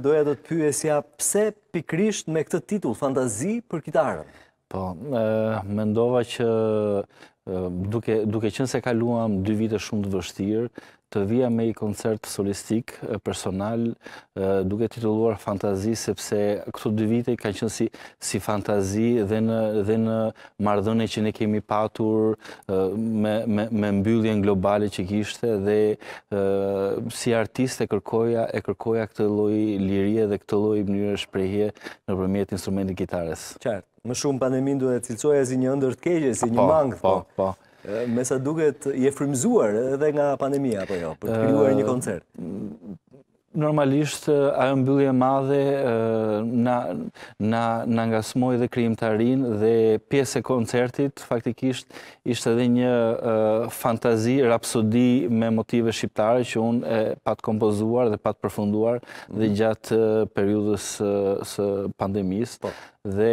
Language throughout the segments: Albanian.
Doja do të pyesja pse pikrisht me këtë titull, fantazi për kitarën? Po, mendova që duke, duke qënë se kaluam dy vite shumë të vështirë, të vija me i koncert solistik, personal, duke titulluar fantazi, sepse këto dy vite ka qënë si, si fantazi dhe në, dhe në mardhëne që ne kemi patur me, me, me mbylljen globale që kishte dhe si artist e kërkoja, e kërkoja këtë loj lirie dhe këtë loj mënyrë shprejhje në përmjet instrumentin gitares. Qartë. Më shumë pandemin duhet të cilësoj e si një ndër të keqe, si një po, mangë, po. po. po. Me sa duket je frimzuar edhe nga pandemija, po jo, për të kriuar një koncert. Normalisht, ajo mbyllje madhe në ngasmoj dhe krim të arin dhe pjesë e koncertit faktikisht ishte edhe një fantazi, rapsodi me motive shqiptare që unë patë kompozuar dhe patë përfunduar mhm. dhe gjatë periudës së pandemisë po. dhe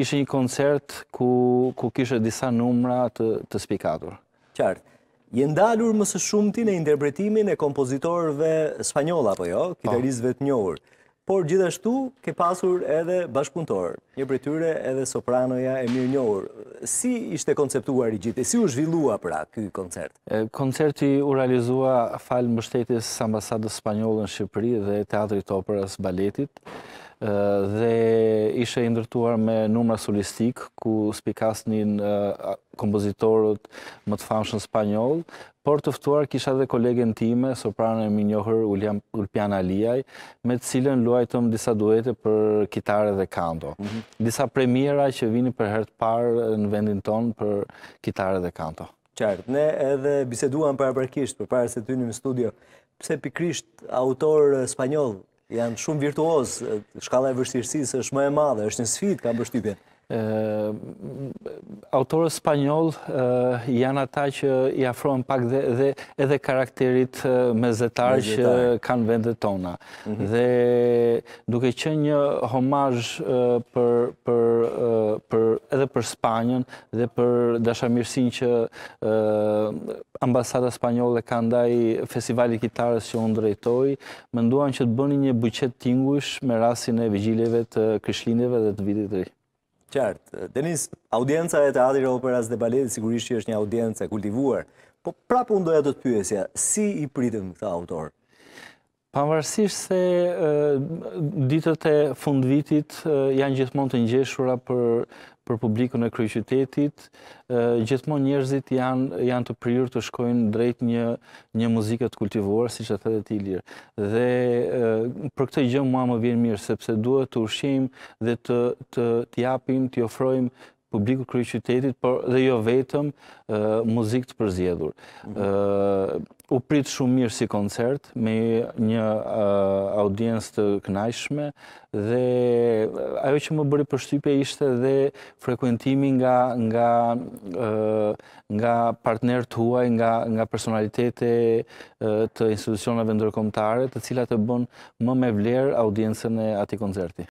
ishte një koncert ku kishe disa numra të spikatur. Qartë. Je ndalur mësë shumëti në interpretimin e kompozitorve spanyola, jo? po jo, kitarizve të njohur por gjithashtu ke pasur edhe bashkëpuntor, një brityre edhe sopranoja e mirë njohur. Si ishte konceptuar i gjithë, si u zhvillua pra këj koncert? Koncerti u realizua falë mështetis ambasadës Spanjolën Shqipëri dhe Teatrit Operës Baletit, dhe ishe indrëtuar me numra solistik, ku spikasnin kompozitorët më të famshën spanyol, por tëftuar kisha dhe kolegen time, soprano e minjohër Ulpian Aliaj, me të cilën luajtëm disa duete për kitare dhe kanto. Mhm. Disa premiera që vini për hertë parë në vendin tonë për kitare dhe kanto. Qartë, ne edhe biseduam për aparkisht, për parë se të ty një studio, pëse pikrisht autor spanyol janë shumë virtuos, shkala e vështirësisë është më e madhe, është në sfit ka bështypje. Autorës spanyol janë ata që i afrojnë pak dhe edhe karakterit me zetarë që kanë vendet tona. Mhm. Dhe duke që një homaj për edhe për Spanjën dhe për dashamirësin që ambasada spanyole ka ndaj festivali kitarës që unë drejtoj, më nduan që të bëni një buqet tingush me rasin e vigjileve të kryshlinjeve dhe të vidit të ri. Qartë, Denis, audienca e teatri operas dhe baletit sigurisht që është një audienca kultivuar, po prapë unë doja të të pyesja, si i pritëm këta autorë? Pavarësisht se ditët e fund vitit janë gjithmonë të ngjeshura për për publikun e kryeqytetit, gjithmonë njerëzit janë janë të prirur të shkojnë drejt një një kultivuar, të kultivuar, siç e thotë ti Dhe për këtë gjë mua më vjen mirë sepse duhet të ushim dhe të të të japim, të ofrojmë publiku kryi qytetit, por dhe jo vetëm muzik të përzjedhur. Mhm. U pritë shumë mirë si koncert, me një audiencë të knajshme, dhe ajo që më bëri përshtype ishte dhe frekuentimi nga nga partner të huaj, nga personalitete të institucionave ndërkomtare, të cilat të bënë më me vlerë audiencën e ati koncerti.